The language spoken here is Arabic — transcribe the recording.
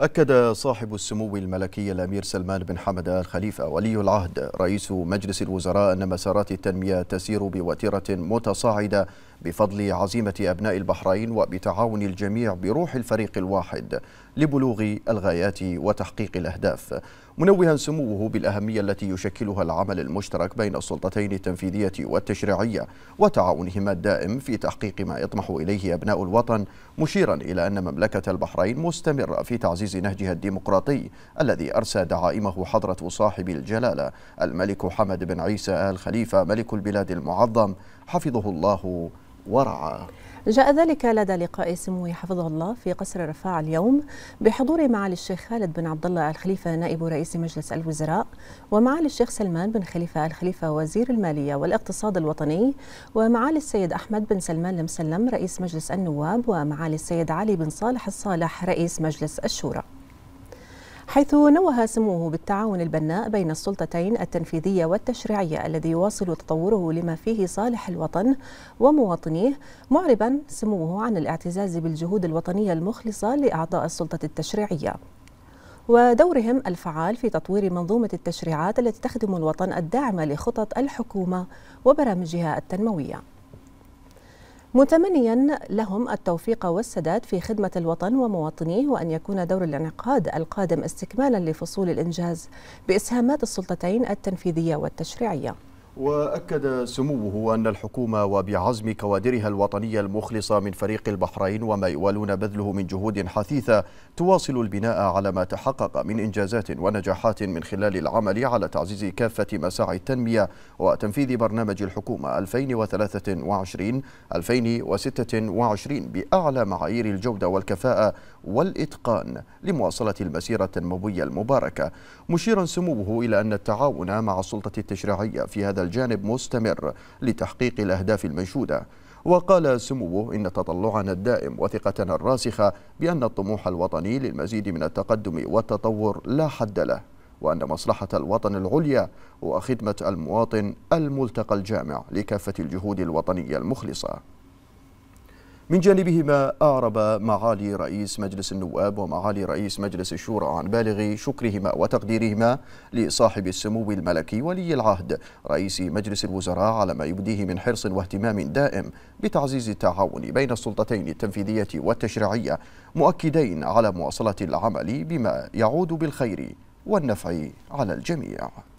أكد صاحب السمو الملكي الأمير سلمان بن حمد آل خليفة ولي العهد رئيس مجلس الوزراء أن مسارات التنمية تسير بوتيرة متصاعدة بفضل عزيمة أبناء البحرين وبتعاون الجميع بروح الفريق الواحد لبلوغ الغايات وتحقيق الأهداف منوها سموه بالأهمية التي يشكلها العمل المشترك بين السلطتين التنفيذية والتشريعية وتعاونهما الدائم في تحقيق ما يطمح إليه أبناء الوطن مشيرا إلى أن مملكة البحرين مستمرة في تعزيز نهجها الديمقراطي الذي أرسى دعائمه حضرة صاحب الجلالة الملك حمد بن عيسى آل خليفة ملك البلاد المعظم حفظه الله ورعا جاء ذلك لدى لقاء سموه حفظه الله في قصر رفاع اليوم بحضور معالي الشيخ خالد بن عبد الله الخليفه نائب رئيس مجلس الوزراء ومعالي الشيخ سلمان بن خليفه الخليفه وزير الماليه والاقتصاد الوطني ومعالي السيد احمد بن سلمان المسلم رئيس مجلس النواب ومعالي السيد علي بن صالح الصالح رئيس مجلس الشورى حيث نوه سموه بالتعاون البناء بين السلطتين التنفيذية والتشريعية الذي يواصل تطوره لما فيه صالح الوطن ومواطنيه معربا سموه عن الاعتزاز بالجهود الوطنية المخلصة لأعضاء السلطة التشريعية ودورهم الفعال في تطوير منظومة التشريعات التي تخدم الوطن الداعمة لخطط الحكومة وبرامجها التنموية متمنيا لهم التوفيق والسداد في خدمة الوطن ومواطنيه وأن يكون دور الانعقاد القادم استكمالا لفصول الإنجاز بإسهامات السلطتين التنفيذية والتشريعية وأكد سموه أن الحكومة وبعزم كوادرها الوطنية المخلصة من فريق البحرين وما يوالون بذله من جهود حثيثة تواصل البناء على ما تحقق من إنجازات ونجاحات من خلال العمل على تعزيز كافة مساعي التنمية وتنفيذ برنامج الحكومة 2023-2026 بأعلى معايير الجودة والكفاءة والإتقان لمواصلة المسيرة التنموية المباركة مشيرا سموه إلى أن التعاون مع السلطة التشريعية في هذا هذا الجانب مستمر لتحقيق الأهداف المنشودة وقال سموه إن تطلعنا الدائم وثقتنا الراسخة بأن الطموح الوطني للمزيد من التقدم والتطور لا حد له وأن مصلحة الوطن العليا وخدمة المواطن الملتقى الجامع لكافة الجهود الوطنية المخلصة من جانبهما أعرب معالي رئيس مجلس النواب ومعالي رئيس مجلس الشورى عن بالغ شكرهما وتقديرهما لصاحب السمو الملكي ولي العهد رئيس مجلس الوزراء على ما يبديه من حرص واهتمام دائم بتعزيز التعاون بين السلطتين التنفيذية والتشريعية مؤكدين على مواصلة العمل بما يعود بالخير والنفع على الجميع